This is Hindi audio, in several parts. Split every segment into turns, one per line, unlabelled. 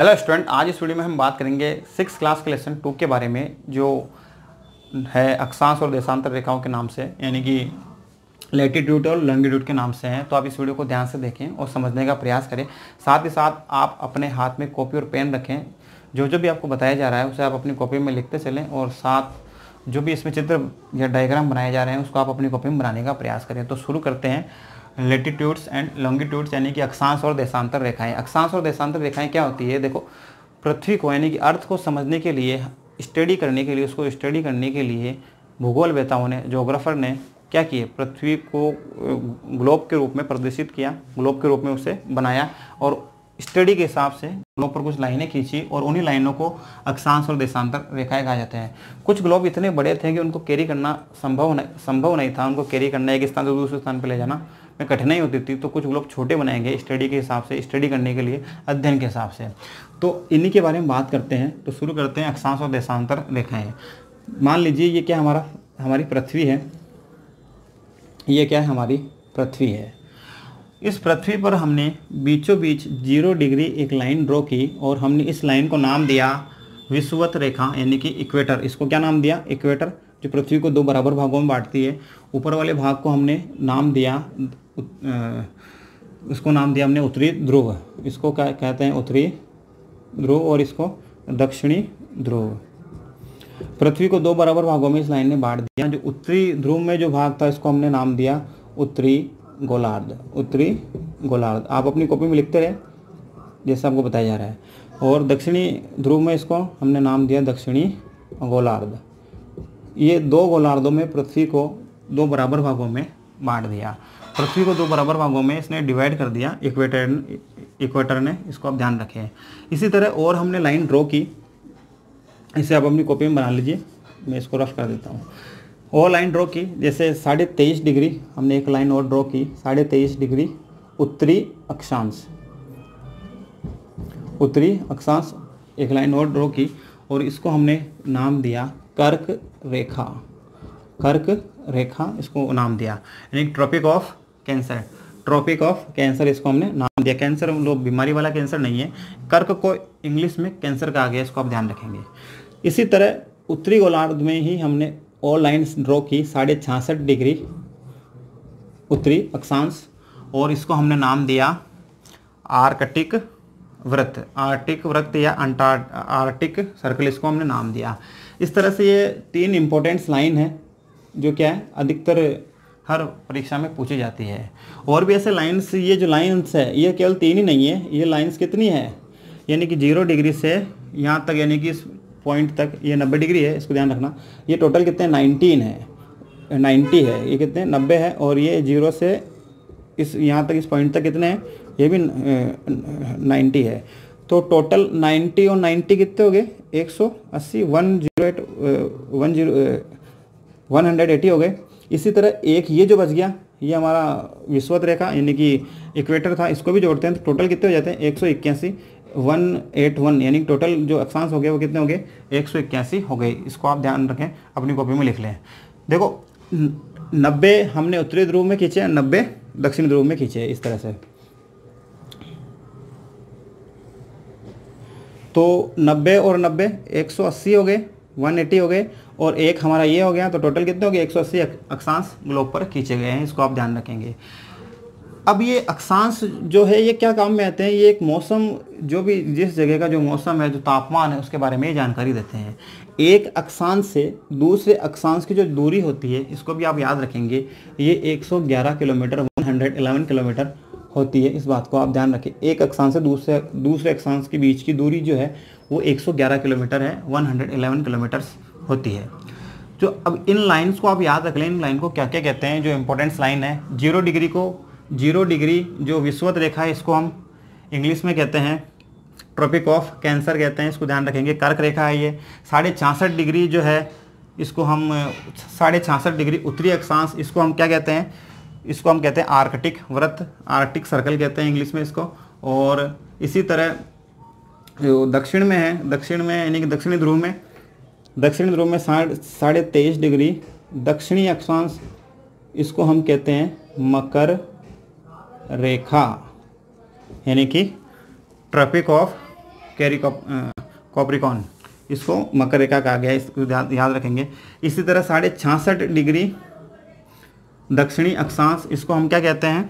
हेलो स्टूडेंट आज इस वीडियो में हम बात करेंगे सिक्स क्लास के लेसन टू के बारे में जो है अक्षांश और देशांतर रेखाओं के नाम से यानी कि लेटीट्यूड और लॉन्गिट्यूड के नाम से हैं तो आप इस वीडियो को ध्यान से देखें और समझने का प्रयास करें साथ ही साथ आप अपने हाथ में कॉपी और पेन रखें जो जो भी आपको बताया जा रहा है उसे आप अपनी कॉपी में लिखते चलें और साथ जो भी इसमें चित्र या डायग्राम बनाए जा रहे हैं उसको आप अपनी कॉपी में बनाने का प्रयास करें तो शुरू करते हैं लेटीट्यूड्स एंड लॉन्गिट्यूड्स यानी कि अक्षांश और देशांतर रेखाएं अक्षांश और देशांतर रेखाएं क्या होती है देखो पृथ्वी को यानी कि अर्थ को समझने के लिए स्टडी करने के लिए उसको स्टडी करने के लिए भूगोल वेताओं ने जोग्राफर ने क्या किए पृथ्वी को ग्लोब के रूप में प्रदर्शित किया ग्लोब के रूप में उसे बनाया और स्टडी के हिसाब से ग्लोब पर कुछ लाइनें खींची और उन्हीं लाइनों को अक्षांश और देशांतर रेखाएं कहा जाते हैं कुछ ग्लोब इतने बड़े थे कि उनको कैरी करना संभव नहीं संभव नहीं था उनको कैरी करना एक स्थान से दूसरे स्थान पर ले जाना में कठिनाई होती थी तो कुछ ग्लोब छोटे बनाएंगे स्टडी के हिसाब से स्टडी करने के लिए अध्ययन के हिसाब से तो इन्हीं के बारे में बात करते हैं तो शुरू करते हैं अक्षांश और देशांतर रेखाएँ मान लीजिए ये क्या हमारा हमारी पृथ्वी है ये क्या है हमारी पृथ्वी है इस पृथ्वी पर हमने बीचों बीच जीरो डिग्री एक लाइन ड्रॉ की और हमने इस लाइन को नाम दिया विश्ववत रेखा यानी कि इक्वेटर इसको क्या नाम दिया इक्वेटर जो पृथ्वी को दो बराबर भागों में बांटती है ऊपर वाले भाग को हमने नाम दिया इसको नाम दिया हमने उत्तरी ध्रुव इसको क्या कहते हैं उत्तरी ध्रुव और इसको दक्षिणी ध्रुव पृथ्वी को दो बराबर भागों में इस लाइन ने बांट दिया जो उत्तरी ध्रुव में जो भाग था इसको हमने नाम दिया उत्तरी गोलार्ध उत्तरी गोलार्ध आप अपनी कॉपी में लिखते रहे जैसा आपको बताया जा रहा है और दक्षिणी ध्रुव में इसको हमने नाम दिया दक्षिणी गोलार्ध ये दो गोलार्धों में पृथ्वी को दो बराबर भागों में बांट दिया पृथ्वी को दो बराबर भागों में इसने डिवाइड कर दिया इक्वेटर इक्वेटर ने इसको आप ध्यान रखें इसी तरह और हमने लाइन ड्रॉ की इसे आप अपनी कॉपी में बना लीजिए मैं इसको रफ कर देता हूँ और लाइन ड्रॉ की जैसे साढ़े तेईस डिग्री हमने एक लाइन और ड्रॉ की साढ़े तेईस डिग्री उत्तरी अक्षांश उत्तरी अक्षांश एक लाइन और ड्रॉ की और इसको हमने नाम दिया कर्क रेखा कर्क रेखा इसको नाम दिया यानी tropic of cancer tropic of cancer इसको हमने नाम दिया कैंसर लोग बीमारी वाला कैंसर नहीं है कर्क को इंग्लिश में कैंसर कहा गया इसको आप ध्यान रखेंगे इसी तरह उत्तरी गोलार्ध में ही हमने ऑल लाइन्स ड्रॉ की साढ़े छियासठ डिग्री उत्तरी अक्षांश और इसको हमने नाम दिया आर्कटिक व्रत आर्टिक व्रत या अंटार्ट आर्टिक सर्कल इसको हमने नाम दिया इस तरह से ये तीन इम्पोर्टेंट्स लाइन है जो क्या है अधिकतर हर परीक्षा में पूछी जाती है और भी ऐसे लाइन्स ये जो लाइन्स है ये केवल तीन ही नहीं है ये लाइन्स कितनी है यानी कि जीरो डिग्री से यहाँ तक यानी कि इस पॉइंट तक ये नब्बे डिग्री है इसको ध्यान रखना ये टोटल कितने नाइनटीन है नाइन्टी है ये कितने नब्बे है और ये जीरो से इस यहाँ तक इस पॉइंट तक कितने हैं ये भी नाइन्टी है तो टोटल 90 और 90 कितने हो गए 180 अस्सी one zero one hundred eighty हो गए इसी तरह एक ये जो बच गया ये हमारा विश्वत रेखा यानी कि इक्वेटर था इसको भी जोड़ते हैं तो टोटल कितने हो जाते हैं एक सौ इक्यासी वन एट वन यानी टोटल जो अक्षांश हो गए वो कितने हो गए एक सौ इक्यासी हो गए इसको आप ध्यान रखें अपनी कॉपी में लिख लें देखो नब्बे हमने उत्तरी ध्रुव में खींचे नब्बे दक्षिण ध्रुव में खींचे इस तरह से तो 90 और 90 180 हो गए 180 हो गए और एक हमारा ये हो गया तो टोटल कितने हो गए 180 अक्षांश ग्लोब पर खींचे गए हैं इसको आप ध्यान रखेंगे अब ये अक्षांश जो है ये क्या काम में आते हैं ये एक मौसम जो भी जिस जगह का जो मौसम है जो तापमान है उसके बारे में जानकारी देते हैं एक अक्षांश से दूसरे अक्षांश की जो दूरी होती है इसको भी आप याद रखेंगे ये 111 किलोमीटर 111 किलोमीटर होती है इस बात को आप ध्यान रखें एक अक्षांश से दूसरे दूसरे अक्षांश के बीच की दूरी जो है वो 111 किलोमीटर है 111 किलोमीटर्स होती है जो अब इन लाइंस को आप याद रख लें इन लाइन को क्या क्या कहते हैं जो इम्पोर्टेंट्स लाइन है जीरो डिग्री को जीरो डिग्री जो विश्वत रेखा है इसको हम इंग्लिश में कहते हैं ट्रॉपिक ऑफ कैंसर कहते हैं इसको ध्यान रखेंगे कर्क रेखा है ये साढ़े छियासठ डिग्री जो है इसको हम साढ़े छियासठ डिग्री उत्तरी अक्षांश इसको हम क्या कहते हैं इसको हम कहते हैं आर्कटिक व्रत आर्कटिक सर्कल कहते हैं इंग्लिश में इसको और इसी तरह जो दक्षिण में है दक्षिण में यानी कि दक्षिणी ध्रुव में दक्षिणी ध्रुव में साढ़े तेईस डिग्री दक्षिणी अक्षांश इसको हम कहते हैं मकर रेखा यानी कि ट्रॉपिक ऑफ कॉपरिकॉन इसको मकर रेखा कहा गया है इसको याद रखेंगे इसी तरह साढ़े छासठ डिग्री दक्षिणी अक्षांश इसको हम क्या कहते हैं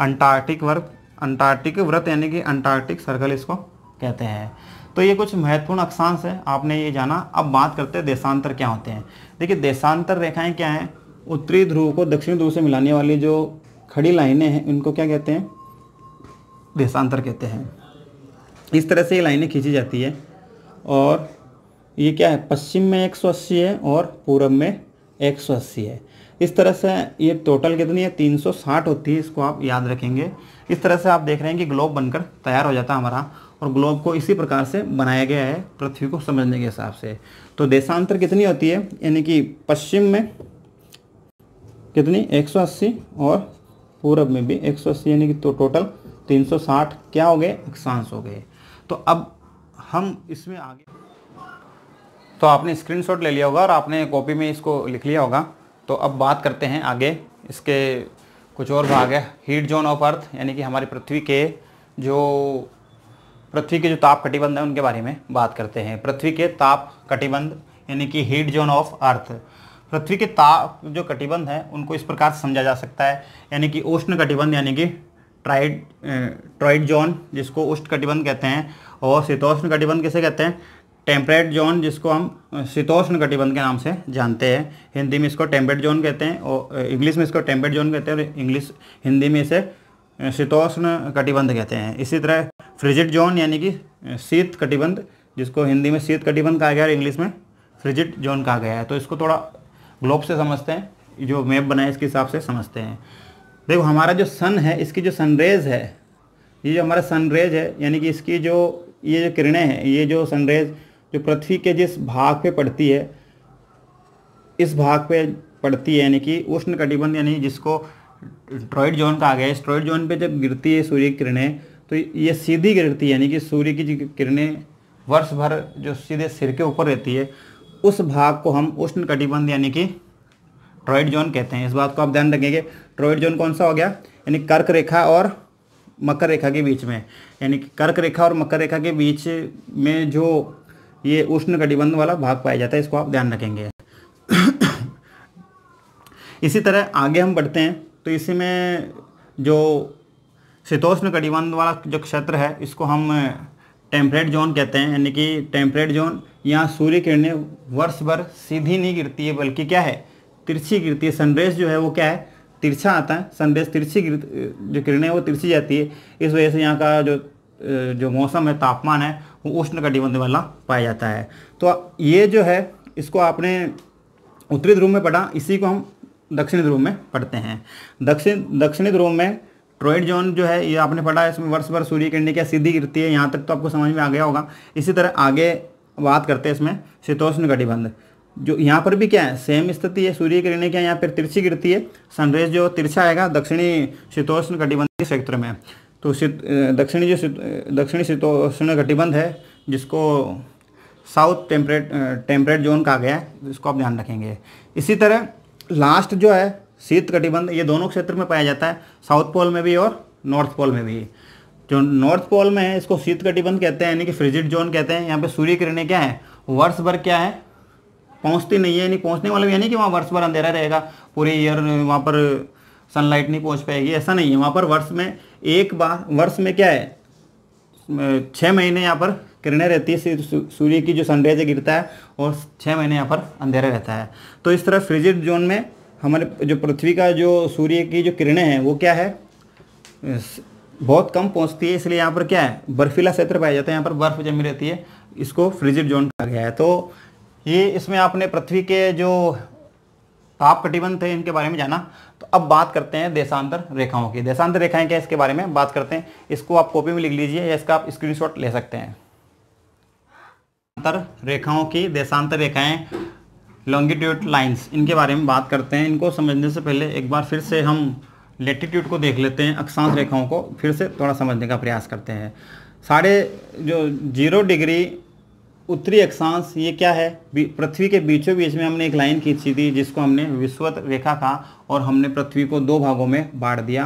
अंटार्कटिक वर्त अंटार्कटिक व्रत यानी कि अंटार्कटिक सर्कल इसको कहते हैं तो ये कुछ महत्वपूर्ण अक्षांश है आपने ये जाना अब बात करते हैं देशांतर क्या होते हैं देखिए देशांतर रेखाएं क्या हैं उत्तरी ध्रुव को दक्षिणी ध्रुव से मिलाने वाली जो खड़ी लाइनें हैं उनको क्या कहते हैं देशांतर कहते हैं इस तरह से ये लाइनें खींची जाती है और ये क्या है पश्चिम में एक है और पूर्व में एक सौ अस्सी है इस तरह से ये टोटल कितनी है तीन सौ साठ होती है इसको आप याद रखेंगे इस तरह से आप देख रहे हैं कि ग्लोब बनकर तैयार हो जाता है हमारा और ग्लोब को इसी प्रकार से बनाया गया है पृथ्वी को समझने के हिसाब से तो देशांतर कितनी होती है यानी कि पश्चिम में कितनी 180 और पूरब में भी 180 यानी कि तो टोटल 360 क्या हो गए अक्षांश हो गए तो अब हम इसमें आगे तो आपने स्क्रीनशॉट ले लिया होगा और आपने कॉपी में इसको लिख लिया होगा तो अब बात करते हैं आगे इसके कुछ और भाग है हीट जोन ऑफ अर्थ यानी कि हमारी पृथ्वी के जो पृथ्वी के जो ताप कटिबंध हैं उनके बारे में बात करते हैं पृथ्वी के ताप कटिबंध यानी कि हीट जोन ऑफ अर्थ पृथ्वी के ताप जो कटिबंध है उनको इस प्रकार समझा जा सकता है यानी कि उष्ण कटिबंध यानी कि ट्राइड ट्राइड जोन जिसको उष्ण कटिबंध कहते हैं और शीतोष्ण कटिबंध कैसे कहते हैं टेम्परेट जोन जिसको हम शीतोष्ण कटिबंध के नाम से जानते हैं हिंदी में इसको टेम्परेट जोन कहते हैं और इंग्लिश में इसको टेम्परेट जोन कहते हैं और इंग्लिश हिंदी में इसे शीतोष्ण कटिबंध कहते हैं इसी तरह फ्रिजिट जोन यानी कि शीत कटिबंध जिसको हिंदी में शीत कटिबंध कहा गया और इंग्लिश में फ्रिजिट जोन कहा गया है तो इसको थोड़ा ग्लोब से समझते हैं जो मैप बना है इसके हिसाब से समझते हैं देखो हमारा जो सन है इसकी जो सनरेज है ये जो हमारा सनरेज है यानी कि इसकी जो ये जो किरणें हैं ये जो सनरेज जो पृथ्वी के जिस भाग पे पड़ती है इस भाग पे पड़ती है यानी कि उष्ण कटिबंध यानी जिसको ट्रॉइड जोन कहा गया है ट्रॉइड जोन पे जब गिरती है सूर्य की किरणें तो ये सीधी गिरती है यानी कि सूर्य की किरणें वर्ष भर जो सीधे सिर के ऊपर रहती है उस भाग को हम उष्ण कटिबंध यानी कि ट्रॉइड जोन कहते हैं इस बात को आप ध्यान रखेंगे ट्रॉइड जोन कौन सा हो गया यानी कर्क रेखा और मकर रेखा के बीच में यानी कि कर्क रेखा और मकर रेखा के बीच में जो ये उष्ण कटिबंध वाला भाग पाया जाता है इसको आप ध्यान रखेंगे इसी तरह आगे हम बढ़ते हैं तो इसी में जो शीतोष्ण कटिबंध वाला जो क्षेत्र है इसको हम टेम्परेट जोन कहते हैं यानी कि टेम्परेट जोन यहाँ सूर्य किरणें वर्ष भर सीधी नहीं गिरती है बल्कि क्या है तिरछी गिरती है सनरेज जो है वो क्या है तिरछा आता है सनरेज तिरछी गिर जो किरणें वो तिरछी जाती है इस वजह से यहाँ का जो जो मौसम है तापमान है वो उष्ण कटिबंध वाला पाया जाता है तो ये जो है इसको आपने उत्तरी ध्रुव में पढ़ा इसी को हम दक्षिणी ध्रुव में पढ़ते हैं दक्षिण दक्षिणी ध्रुव में ट्रोइड जोन जो है ये आपने पढ़ा है इसमें वर्ष भर सूर्य किरण क्या सीधी गिरती है यहाँ तक तो आपको समझ में आ गया होगा इसी तरह आगे बात करते हैं इसमें शीतोष्ण गठिबंध जो यहाँ पर भी क्या है सेम स्थिति है सूर्य किरण क्या यहाँ पर तिरछी गिरती है सनरेज जो तिरछा आएगा दक्षिणी शीतोष्ण गठिबंध के क्षेत्र में तो दक्षिणी जो दक्षिणी शीतोष्ण कटिबंध है जिसको साउथ टेम्परेट टेम्परेट जोन कहा गया है इसको आप ध्यान रखेंगे इसी तरह लास्ट जो है शीत कटिबंध ये दोनों क्षेत्र में पाया जाता है साउथ पोल में भी और नॉर्थ पोल में भी जो नॉर्थ पोल में है इसको शीत कटिबंध कहते हैं यानी कि फ्रिजिड जोन कहते हैं यहाँ पे सूर्य किरणें क्या है वर्ष भर क्या है पहुँचती नहीं है यानी पहुँचने वाला यानी कि वहाँ वर्ष भर अंधेरा रहेगा पूरे ईयर वहाँ पर सनलाइट नहीं पहुँच पाएगी ऐसा नहीं है वहाँ पर वर्ष में एक बार वर्ष में क्या है छः महीने यहाँ पर किरणें रहती है सूर्य की जो सनरेज गिरता है और छः महीने यहाँ पर अंधेरा रहता है तो इस तरह फ्रिजिड जोन में हमारे जो पृथ्वी का जो सूर्य की जो किरणें हैं वो क्या है बहुत कम पहुंचती है इसलिए यहाँ पर क्या है बर्फीला क्षेत्र पाया जाता है यहाँ पर बर्फ जमी रहती है इसको फ्रिजिड जोन कहा गया है तो ये इसमें आपने पृथ्वी के जो ताप कटिबंध थे इनके बारे में जाना तो अब बात करते हैं देशांतर रेखाओं की देशांतर रेखाएं क्या इसके बारे में बात करते हैं इसको आप कॉपी में लिख लीजिए या इसका आप स्क्रीनशॉट ले सकते हैं अंतर रेखाओं की देशांतर रेखाएं लॉन्गिट्यूड लाइंस इनके बारे में बात करते हैं इनको समझने से पहले एक बार फिर से हम लेटीट्यूड को देख लेते हैं अक्षांश रेखाओं को फिर से थोड़ा समझने का प्रयास करते हैं साढ़े जो जीरो डिग्री उत्तरी अक्षांश ये क्या है पृथ्वी के बीचों बीच में हमने एक लाइन खींची थी जिसको हमने विश्वत रेखा कहा और हमने पृथ्वी को दो भागों में बांट दिया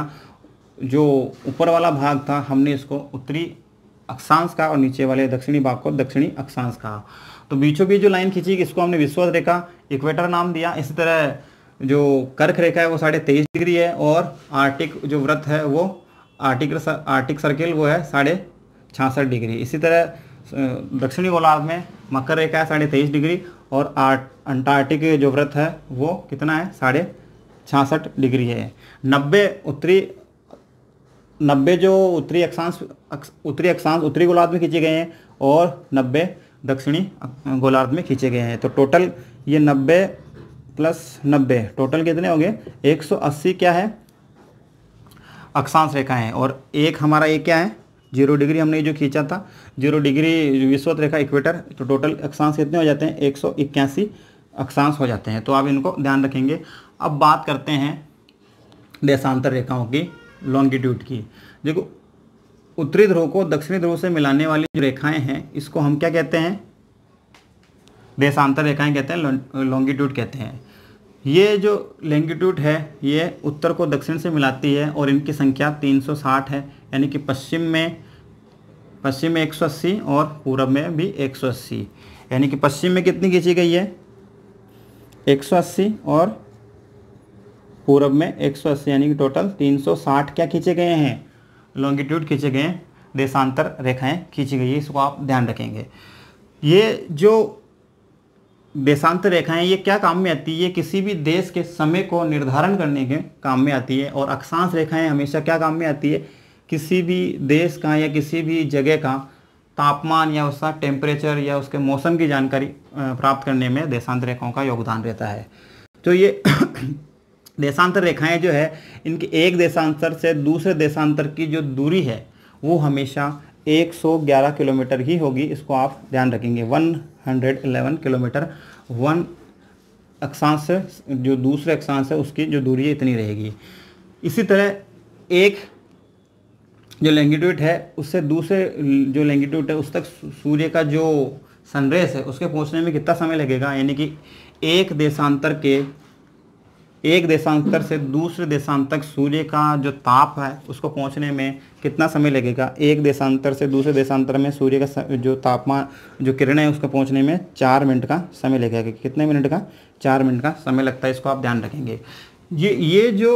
जो ऊपर वाला भाग था हमने इसको उत्तरी अक्षांश कहा और नीचे वाले दक्षिणी भाग को दक्षिणी अक्षांश कहा तो बीचों बीच जो लाइन खींची इसको हमने विश्वत रेखा इक्वेटर नाम दिया इसी तरह जो कर्क रेखा है वो साढ़े तेईस डिग्री है और आर्टिक जो व्रत है वो आर्टिक आर्टिक सर्किल वो है साढ़े डिग्री इसी तरह दक्षिणी गोलार्ध में मकर रेखा है साढ़े तेईस डिग्री और अंटार्कटिक जो व्रत है वो कितना है साढ़े छियासठ डिग्री है नब्बे उत्तरी नब्बे जो उत्तरी अक्षांश उत्तरी अक्षांश उत्तरी गोलार्ध में खींचे गए हैं और नब्बे दक्षिणी गोलार्ध में खींचे गए हैं तो टोटल ये नब्बे प्लस नब्बे टोटल कितने हो गए एक सौ अस्सी क्या है अक्षांश रेखा है और एक हमारा ये क्या है जीरो डिग्री हमने जो खींचा था जीरो डिग्री विश्वत रेखा इक्वेटर तो टोटल अक्षांश कितने हो जाते हैं एक सौ इक्यासी अक्षांश हो जाते हैं तो आप इनको ध्यान रखेंगे अब बात करते हैं देशांतर रेखाओं की लॉन्गिट्यूड की देखो उत्तरी ध्रुव को दक्षिणी ध्रुव से मिलाने वाली जो रेखाएँ हैं इसको हम क्या कहते हैं देशांतर रेखाएँ कहते हैं लॉन्गिट्यूड कहते हैं ये जो लॉन्गिट्यूड है ये उत्तर को दक्षिण से मिलाती है और इनकी संख्या 360 है यानी कि पश्चिम में पश्चिम में 180 और पूर्व में भी 180 यानी कि पश्चिम में कितनी खींची गई है 180 और पूर्व में 180 यानी कि टोटल 360 क्या खींचे गए हैं लॉन्गिट्यूड खींचे गए हैं देशांतर रेखाएं खींची गई है इसको आप ध्यान रखेंगे ये जो देशांतर रेखाएं ये क्या काम में आती है ये किसी भी देश के समय को निर्धारण करने के काम में आती है और अक्षांश रेखाएं हमेशा क्या काम में आती है किसी भी देश का या किसी भी जगह का तापमान या उसका टेम्परेचर या उसके मौसम की जानकारी प्राप्त करने में देशांतर रेखाओं का योगदान रहता है तो ये देशांतर रेखाएं जो है इनके एक देशांतर से दूसरे देशांतर की जो दूरी है वो हमेशा 111 किलोमीटर ही होगी इसको आप ध्यान रखेंगे 111 किलोमीटर वन अक्षांश से जो दूसरे अक्षांश है उसकी जो दूरी है इतनी रहेगी इसी तरह एक जो लैंगिट्यूड है उससे दूसरे जो लैंगिट्यूड है उस तक सूर्य का जो सनरेस है उसके पहुंचने में कितना समय लगेगा यानी कि एक देशांतर के एक देशांतर से दूसरे देशांतर तक सूर्य का जो ताप है उसको पहुंचने में कितना समय लगेगा एक देशांतर से दूसरे देशांतर में सूर्य का जो तापमान जो किरण है उसको पहुंचने में चार मिनट का समय लगेगा कितने मिनट का चार मिनट का समय लगता है इसको आप ध्यान रखेंगे ये ये जो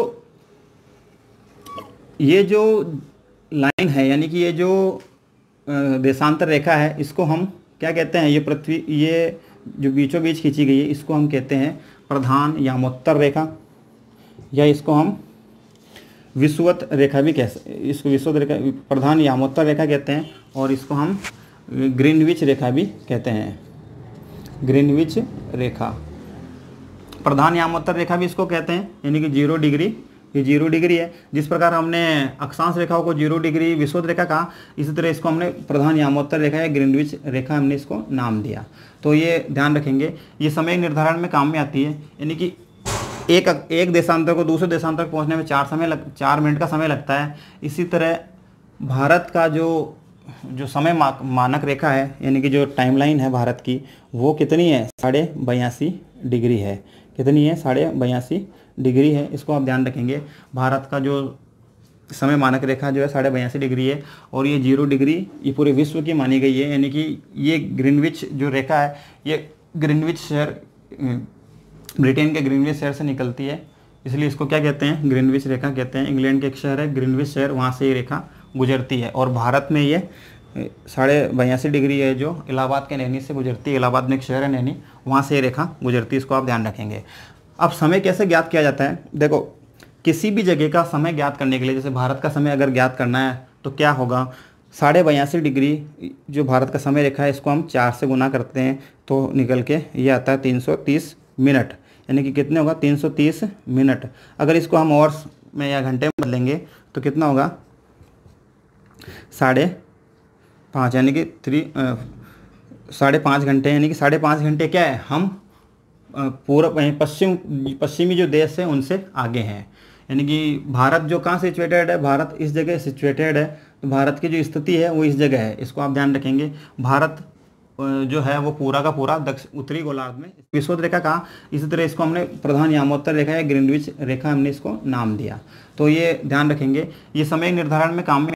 ये जो लाइन है यानी कि ये जो देशांतर रेखा है इसको हम क्या कहते हैं ये पृथ्वी ये जो बीचों बीच खींची गई है इसको हम कहते हैं प्रधान यामोत्तर रेखा या इसको हम विश्वत रेखा भी कह इसको विश्वत रेखा प्रधान यामोत्तर रेखा कहते हैं और इसको हम ग्रीनविच रेखा भी कहते हैं ग्रीनविच रेखा प्रधान यामोत्तर रेखा भी इसको कहते हैं यानी कि जीरो डिग्री ये जीरो डिग्री है जिस प्रकार हमने अक्षांश रेखाओं को जीरो डिग्री विशोध रेखा कहा इसी तरह इसको हमने प्रधान यामोत्तर रेखा या ग्रीनविच रेखा हमने इसको नाम दिया तो ये ध्यान रखेंगे ये समय निर्धारण में काम में आती है यानी कि एक एक देशांतर को दूसरे देशांतर पहुँचने में चार समय लग चार मिनट का समय लगता है इसी तरह भारत का जो जो समय मा, मानक रेखा है यानी कि जो टाइमलाइन है भारत की वो कितनी है साढ़े बयासी डिग्री है कितनी है साढ़े बयासी डिग्री है इसको आप ध्यान रखेंगे भारत का जो समय मानक रेखा जो है साढ़े बयासी डिग्री है और ये जीरो डिग्री ये पूरे विश्व की मानी गई है यानी कि ये ग्रीनविच जो रेखा है ये ग्रीनविच शहर ब्रिटेन के ग्रीनविच शहर से निकलती है इसलिए इसको क्या कहते हैं ग्रीनविच रेखा कहते हैं इंग्लैंड के एक शहर है ग्रीनविच शहर वहाँ से ये रेखा गुजरती है और भारत में ये साढ़े बयासी डिग्री है जो इलाहाबाद के नैनी से गुजरती है इलाहाबाद में एक शहर है नैनी वहाँ से ये रेखा गुजरती है इसको आप ध्यान रखेंगे अब समय कैसे ज्ञात किया जाता है देखो किसी भी जगह का समय ज्ञात करने के लिए जैसे भारत का समय अगर ज्ञात करना है तो क्या होगा साढ़े बयासी डिग्री जो भारत का समय रेखा है इसको हम चार से गुना करते हैं तो निकल के ये आता है तीन सौ तीस मिनट यानी कि कितने होगा तीन सौ तीस मिनट अगर इसको हम और में या घंटे में बदलेंगे तो कितना होगा साढ़े पाँच यानी कि थ्री साढ़े पाँच घंटे यानी कि साढ़े पाँच घंटे क्या है हम पूर्व पश्चिम पश्चिमी जो देश हैं उनसे आगे हैं यानी कि भारत जो कहाँ सिचुएटेड है भारत इस जगह सिचुएटेड है तो भारत की जो स्थिति है वो इस जगह है इसको आप ध्यान रखेंगे भारत जो है वो पूरा का पूरा दक्षिण उत्तरी गोलार्ध में विश्वोत रेखा कहा इसी तरह इसको हमने प्रधान यामोत्तर रेखा या ग्रीनविच रेखा हमने इसको नाम दिया तो ये ध्यान रखेंगे ये समय निर्धारण में काम में